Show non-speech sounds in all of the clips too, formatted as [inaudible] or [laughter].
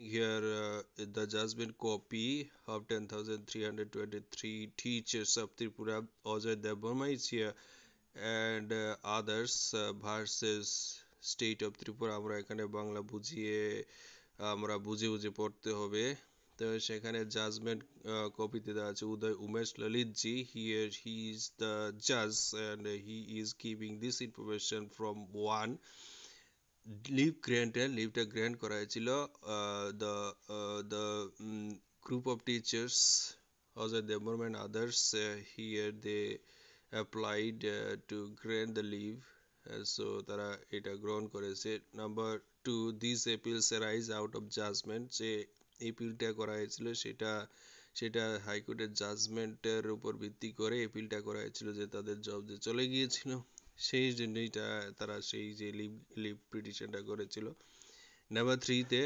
here uh, the Jasmine copy of 10,323 teachers of Tripura, Ajay Devarma is here and uh, others uh, versus state of Tripura আমরা এখানে বাংলা বুঝিয়ে আমরা বুঝে বুঝে পড়তে হবে তো সেখানে জাজমেন্ট কপিতে দেওয়া আছে উদয় উমেশ ললিতজি হিয়ার হি ইজ দ্য জাজ and he is giving this information from one leave গ্র্যান্টে লিভটা গ্র্যান্ট করা হয়েছিল the the group of teachers Ajay the Burman others uh, here they applied uh, to grant the leave uh, so তারা এটা গ্রহণ করেছে number two this appeals rise out of judgement যে এপিলটা করা হয়েছিল সেটা সেটা হাইকোর্টের জাজমেন্টের উপর ভিত্তি করে এপিলটা করা হয়েছিল যে তাদের জব যে চলে গিয়েছিল সেই জন্যই তারা সেই যে লিপ লিভ পিটিশনটা করেছিল নাম্বার থ্রিতে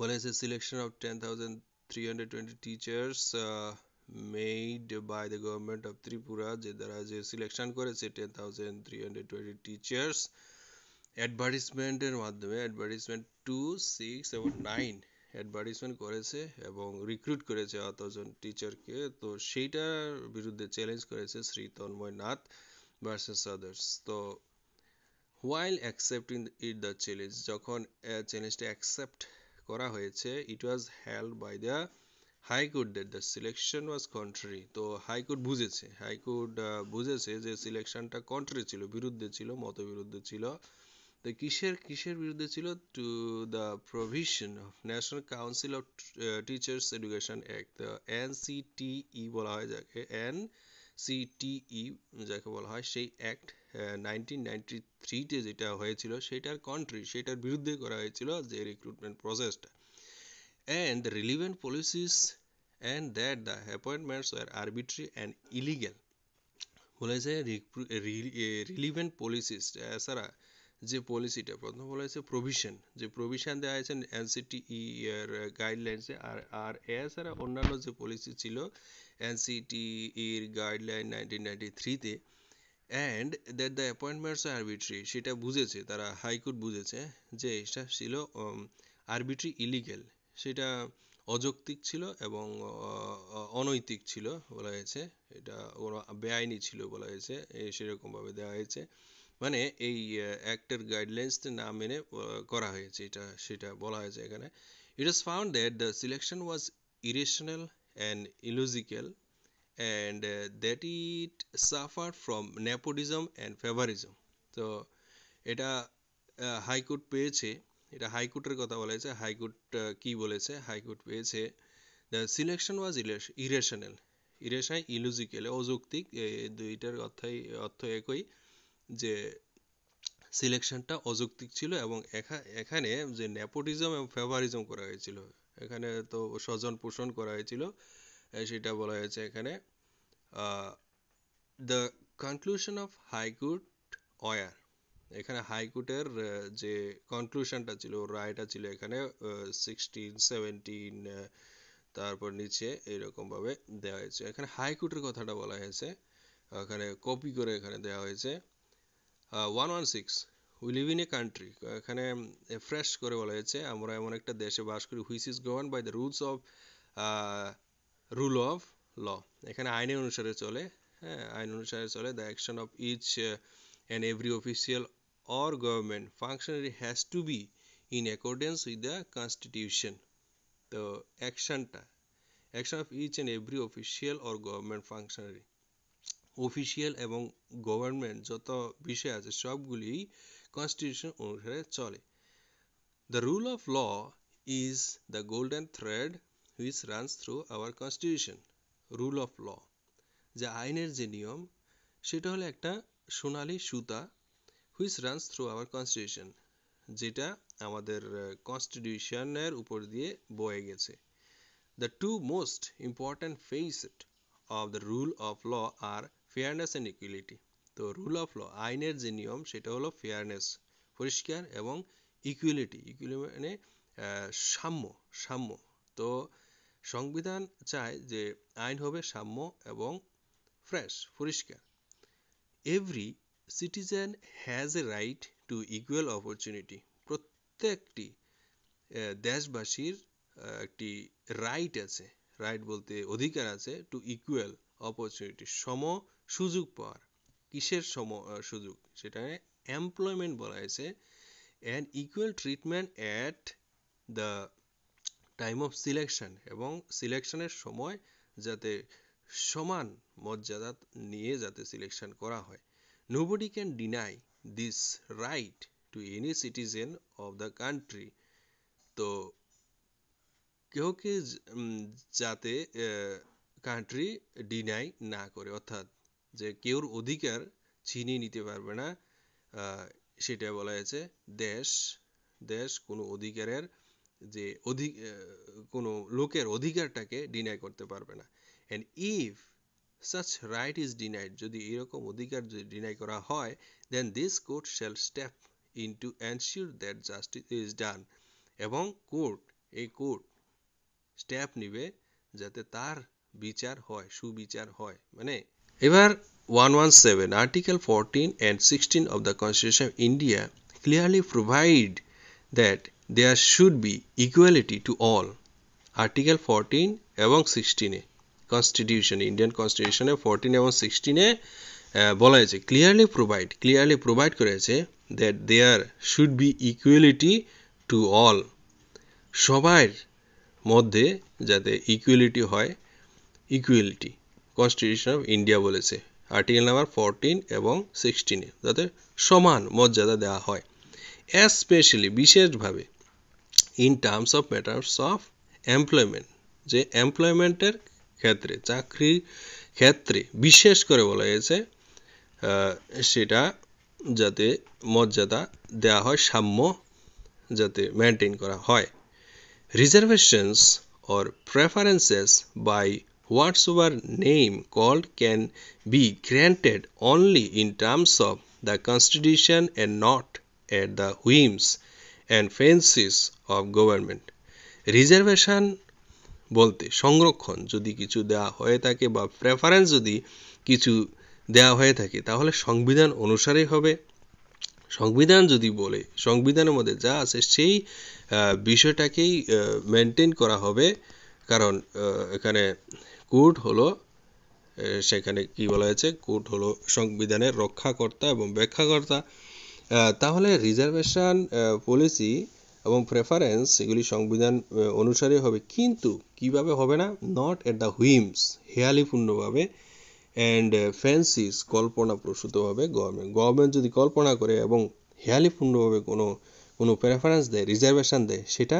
বলেছে selection of ten thousand three hundred twenty teachers made by the government of Tripura যে দ্বারা যে সিলেকশন করেছে ten thousand three hundred twenty teachers অ্যাডভার্টিসমেন্টের মাধ্যমে অ্যাডভার্টিসমেন্ট টু সিক্স এবং নাইন অ্যাডভার্টিসমেন্ট করেছে এবং রিক্রুট করেছে অতজন টিচারকে তো সেইটার বিরুদ্ধে চ্যালেঞ্জ করেছে Shri Tanmoy Nath versus others so while accepting it the challenge যখন চ্যালেঞ্জটা accept করা হয়েছে it was held by the high court that the selection was contrary তো high court বুঝেছে high court বুঝেছে যে সিলেকশনটা কন্ট্রারি ছিল বিরুদ্ধে ছিল মতবিরুদ্ধে ছিল তো কিসের কিসের বিরুদ্ধে ছিল to the provision of National Council of Teachers Education Act NCTE বলা হয় যাকে এন সিটিই e, যাকে বলা হয় সেই অ্যাক্ট নাইনটিন নাইনটি যেটা হয়েছিল সেটার কন্ট্রি সেটার বিরুদ্ধে করা হয়েছিল যে রিক্রুটমেন্ট প্রসেসটা and the relevant policies and that the appointments were arbitrary and illegal বলেছে রিলিভেন্ট পলিসিস এছাড়া যে পলিসিটা প্রথম বলেছে প্রভিশন যে প্রভিশন দেওয়া হয়েছে এনসিটিই e, এর গাইডলাইন্সে আর আর এছাড়া অন্যান্য যে পলিসি ছিল এনসিটিইর গাইডলাইন নাইনটিন নাইনটি থ্রিতে and that the appointments arbitrary সেটা বুঝেছে তারা হাইকোর্ট বুঝেছে যে এটা ছিল আরবিট্রি ইলিগেল সেটা অযৌক্তিক ছিল এবং অনৈতিক ছিল বলা হয়েছে এটা বেআইনি ছিল বলা হয়েছে সেরকমভাবে দেওয়া হয়েছে মানে এই অ্যাক্টের গাইডলাইন্স না মেনে করা হয়েছে এটা সেটা বলা হয়েছে এখানে it is found that the selection was irrational and illogical and uh, that it suffered from nepotism and favorism তো এটা uh, হাইকোর্ট পেয়েছে এটা হাইকোর্টের কথা বলা হয়েছে হাইকোর্ট uh, কি বলেছে হাইকোর্ট পেয়েছে দ্য সিলেকশন ওয়াজ ইরেশনাল ইরেশায় ইলুজিক্যাল অযৌক্তিক দুইটার অর্থাই অর্থ একই যে সিলেকশনটা অযৌক্তিক ছিল এবং এখানে যে নেপোটিজম এবং ফেভারিজম করা হয়েছিল এখানে তো স্বজন পোষণ করা হয়েছিল সেটা বলা হয়েছে এখানে the conclusion of high court are এখানে হাইকোর্টের যে কনক্লুশনটা ছিল রায়টা ছিল এখানে সিক্সটিন সেভেন্টিন তারপর নিচে এরকমভাবে দেওয়া হয়েছে এখানে হাইকোর্টের কথাটা বলা হয়েছে এখানে কপি করে এখানে দেওয়া হয়েছে one one six we live in a country এখানে ফ্রেশ করে বলা হয়েছে আমরা এমন একটা দেশে বাস করি which is govern by the rules of rule of law এখানে আইনের অনুসারে চলে হ্যাঁ আইন অনুসারে চলে the action of each and every official or government functionary has to be in accordance with the constitution তো অ্যাকশনটা action of each and every official or government ফাংশনারি official এবং গভর্নমেন্ট যত বিষয় আছে সবগুলি কনস্টিটিউশন অনুসারে চলে The rule of law is the golden thread which runs through our constitution. Rule of law যে আইনের যে নিয়ম সেটা হলো একটা সোনালী সুতা which runs through our constitution যেটা আমাদের কনস্টিটিউশনের উপর দিয়ে বয়ে গেছে the to most important face of the rule of law are fairness and equality তো রুল অফ ল আইনের যে নিয়ম সেটা হলো ফেয়ারনেস পরিষ্কার এবং ইকুয়ালিটি ইকুয়ালি মানে সাম্য সাম্য তো সংবিধান চায় যে আইন হবে সাম্য এবং ফ্রেশ পরিষ্কার every citizen has a right to equal opportunity প্রত্যেকটি দেশবাসীর একটি রাইট আছে রাইট বলতে অধিকার আছে টু ইকুয়াল অপরচুনিটি সম সুযোগ পাওয়ার কিসের সম সুযোগ সেটা এমপ্লয়মেন্ট বলা হয়েছে an equal treatment at the time of selection এবং সিলেকশনের সময় যাতে সমান মর্যাদা নিয়ে যাতে সিলেকশন করা হয় nobody can deny this right to any citizen of the country তো কেউ কে যাতে কান্ট্রি ডিনাই না করে অর্থাৎ যে কেউর অধিকার ছিনিয়ে নিতে পারবে না সেটা বলা হয়েছে দেশ দেশ কোনো অধিকারের যে অধিক কোনো লোকের অধিকারটাকে ডিনাই করতে পারবে না and if such right is denied যদি এরকম অধিকার যদি ডিনাই করা হয় then this court shall step in to ensure that justice is done এবং কোর্ট এই কোর্ট স্টেপ নিবে যাতে তার বিচার হয় সুবিচার হয় মানে এবার one one seven article fourteen and sixteen of the constitution of India clearly provide that there should be equality to all article fourteen এবং সিক্সটিনে কনস্টিটিউশন ইন্ডিয়ান কনস্টিটিউশনে ফোরটিন এবং সিক্সটিনে বলা হয়েছে ক্লিয়ারলি প্রোভাইড ক্লিয়ারলি প্রোভাইড করেছে that there should be equality to all সবার মধ্যে যাতে ইকুয়ালিটি হয় ইকুয়ালিটি কনস্টিটিউশন অফ ইন্ডিয়া বলেছে আর্টিকেল নাম্বার ফোরটিন এবং সিক্সটিনে যাতে সমান মর্যাদা দেওয়া হয় স্পেশালি বিশেষভাবে in terms of matters of employment যে এমপ্লয়মেন্টের ক্ষেত্রে চাকরির ক্ষেত্রে বিশেষ করে বলা হয়েছে সেটা যাতে মর্যাদা দেওয়া হয় সাম্য যাতে মেনটেন করা হয় reservations or preferences by whatever name called can be granted only in terms of the constitution and not at the whims and fancies of government reservation বলতে সংরক্ষণ যদি কিছু দেওয়া হয়ে থাকে বা প্রেফারেন্স যদি কিছু দেওয়া হয়ে থাকে তাহলে সংবিধান অনুসারেই হবে সংবিধান যদি বলে সংবিধানের মধ্যে যা আছে সেই বিষয়টাকেই মেনটেন করা হবে কারণ এখানে কোর্ট হলো সেখানে কি বলা হয়েছে কোর্ট হলো সংবিধানের রক্ষাকর্তা এবং ব্যাখ্যাকর্তা তাহলে রিজার্ভেশন পলিসি এবং প্রেফারেন্স এগুলি সংবিধান অনুসারে হবে কিন্তু কিভাবে হবে না নট এট দ্য হুইমস হেয়ালিপূর্ণভাবে অ্যান্ড ফ্যান্সিস কল্পনাপ্রসূতভাবে গভর্নমেন্ট গভর্নমেন্ট যদি কল্পনা করে এবং হেয়ালিপূর্ণভাবে কোনো কোনো প্রেফারেন্স দেয় রিজার্ভেশন দেয় সেটা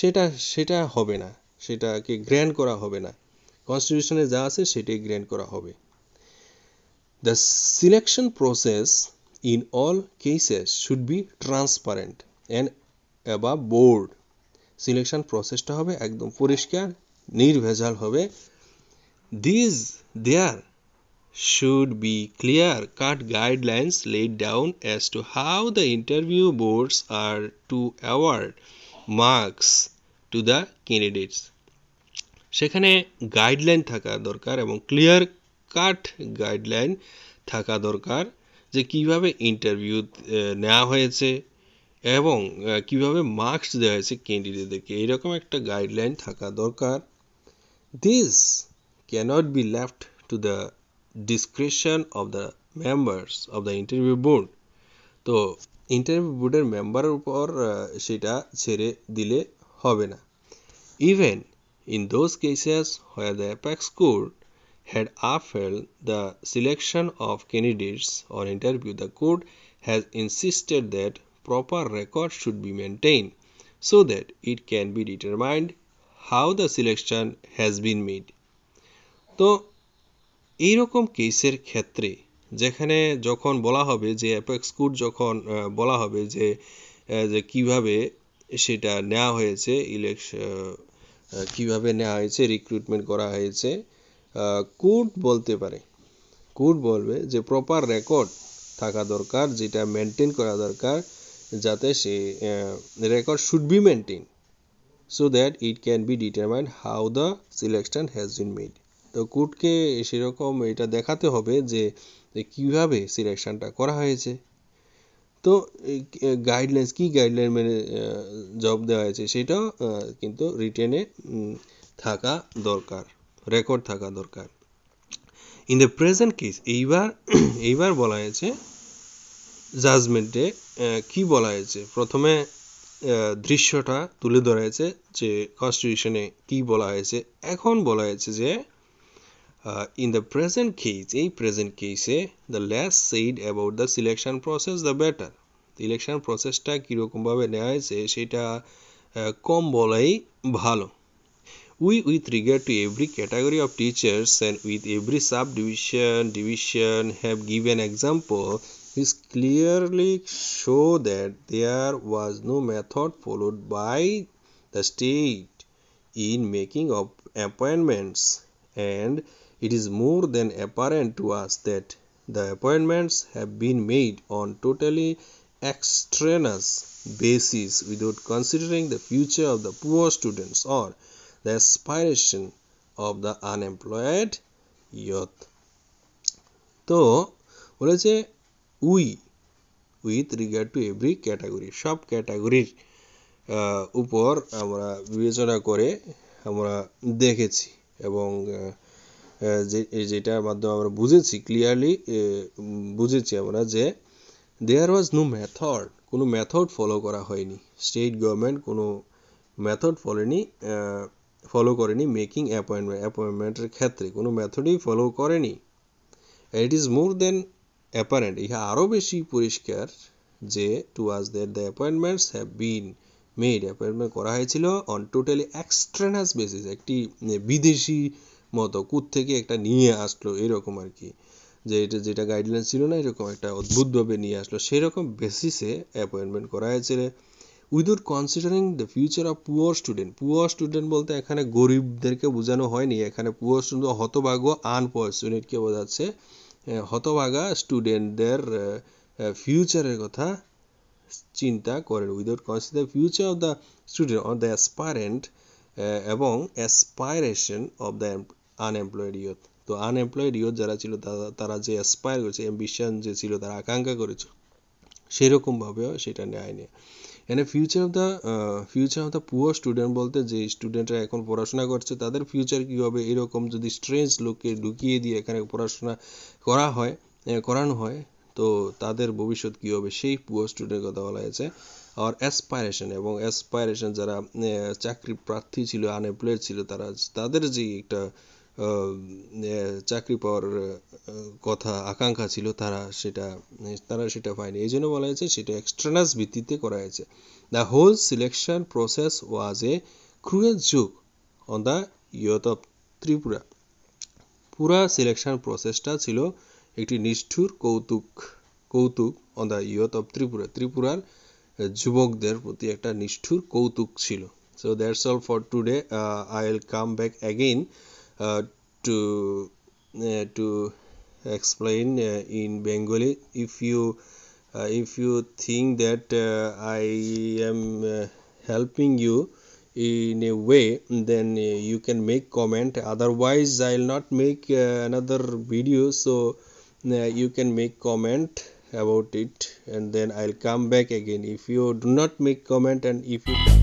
সেটা সেটা হবে না সেটাকে গ্র্যান্ড করা হবে না কনস্টিটিউশনে যা আছে সেটাই গ্র্যান্ট করা হবে the selection process in all cases should be transparent and above board selection প্রসেসটা হবে একদম পরিষ্কার নির্ভেজাল হবে these there should be clear cut guidelines laid down as to how the interview boards are to award marks to the candidates সেখানে guideline থাকা দরকার এবং ক্লিয়ার কাট গাইডলাইন থাকা দরকার যে কিভাবে ইন্টারভিউ নেওয়া হয়েছে এবং কিভাবে মার্কস দেওয়া হয়েছে ক্যান্ডিডেটদেরকে এইরকম একটা গাইডলাইন থাকা দরকার this cannot be left to the discretion of the members of the interview board তো ইন্টারভিউ বোর্ডের মেম্বারের উপর সেটা ছেড়ে দিলে হবে না even In those cases where the apex court had upheld the selection of candidates or interview, the court has insisted that proper record should be maintained so that it can be determined how the selection has been made. তো এইরকম কেসের ক্ষেত্রে যেখানে যখন বলা হবে যে apex code যখন বলা হবে যে যে কিভাবে সেটা নেওয়া হয়েছে ইলেকশন কিভাবে নেওয়া হয়েছে রিক্রুটমেন্ট করা হয়েছে কুড বলতে পারে কোর্ট বলবে যে প্রপার রেকর্ড থাকা দরকার যেটা মেনটেন করা দরকার যাতে সে record should be maintain so that it can be determine how the selection has been made তো কোর্টকে সেরকম এটা দেখাতে হবে যে কীভাবে সিলেকশনটা করা হয়েছে তো গাইডলাইন্স কী গাইডলাইন মেনে জব দেওয়া হয়েছে সেটাও কিন্তু রিটেনে থাকা দরকার রেকর্ড থাকা দরকার ইন দ্য প্রেজেন্ট কেস এইবার [clears throat] এইবার বলা হয়েছে জাজমেন্টে কি বলা হয়েছে প্রথমে দৃশ্যটা তুলে ধরা হয়েছে যে কনস্টিটিউশনে কি বলা হয়েছে এখন বলা হয়েছে যে Uh, in the present case, a present case the less said about the selection process the better. ta ki rokom bhabe হয়েছে সেটা কম kom ভালো bhalo we with regard to every category of teachers and with every subdivision division have given example this clearly show that there was no method followed by the state in making of appointments and it is more than apparent to us that the appointments have been made on totally extraneous basis without considering the future of the poor students or the aspiration of the unemployed youth তো বলেছে we with regard to every category সব ক্যাটাগরির উপর আমরা বিবেচনা করে আমরা দেখেছি এবং যেটার মাধ্যমে আমরা বুঝেছি ক্লিয়ারলি বুঝেছি আমরা যে দেয়ার ওয়াজ নো মেথড কোনো মেথড ফলো করা হয়নি স্টেট গভর্নমেন্ট কোনো মেথড ফলোনি ফলো করেনি মেকিং অ্যাপয়েন্টমেন্ট অ্যাপয়েন্টমেন্টের ক্ষেত্রে কোনো মেথডই ফলো করেনি it is more then apparent ইহা আরও বেশি পরিষ্কার যে to us that the appointments have been made appointment করা হয়েছিল অন টোটালি এক্সট্রেনাস বেসিস একটি বিদেশি মতো কুত থেকে একটা নিয়ে আসলো এরকম আর কি যে এটা যেটা গাইডলাইন ছিল না এরকম একটা অদ্ভুতভাবে নিয়ে আসলো সেরকম বেসিসে অ্যাপয়েন্টমেন্ট করা হয়েছে without considering the future of poor student poor student বলতে এখানে গরিবদেরকে বোঝানো হয়নি এখানে পুয়ার স্টুডেন্ট হতভাগ আনপুয়ার স্টুডেন্টকে বোঝাচ্ছে হতভাগা স্টুডেন্টদের ফিউচারের কথা চিন্তা করেন without consider future of the student of the aspirant এবং aspiration of the unemployed youth তো আনএমপ্লয়েড ইয়ুথ যারা ছিল তারা যে অ্যাসপায়ার করেছে অ্যাম্বিশন যে ছিল তারা আকাঙ্ক্ষা করেছে সেরকমভাবেও সেটা নেয়নি এনে future of the future of the poor student বলতে যে স্টুডেন্টরা এখন পড়াশোনা করছে তাদের ফিউচার কী হবে এরকম যদি স্ট্রেঞ্জ লোককে ঢুকিয়ে দিয়ে এখানে পড়াশোনা করা হয় করানো হয় তো তাদের ভবিষ্যৎ কী হবে সেই পুয়ার স্টুডেন্টের কথা বলা হয়েছে আর অ্যাসপায়ারেশন এবং অ্যাসপায়ারেশন যারা চাকরি প্রার্থী ছিল আনএমপ্লয়েড ছিল তারা তাদের যে একটা চাকরি পাওয়ার কথা আকাঙ্ক্ষা ছিল তারা সেটা তারা সেটা পায়নি এই জন্য বলা হয়েছে সেটা এক্সট্রানাস ভিত্তিতে করা হয়েছে the whole selection process was a cruel joke on the youth of Tripura পুরা সিলেকশন প্রসেসটা ছিল একটি নিষ্ঠুর কৌতুক কৌতুক on the youth of Tripura ত্রিপুরার যুবকদের প্রতি একটা নিষ্ঠুর কৌতুক ছিল so that's all for today I will come back again Uh, to uh, to explain uh, in Bengali. If you if you think that I am helping you in a way then you can make comment otherwise i'll not make another video so you can make comment about it and then i'll come back again if you do not make comment and if you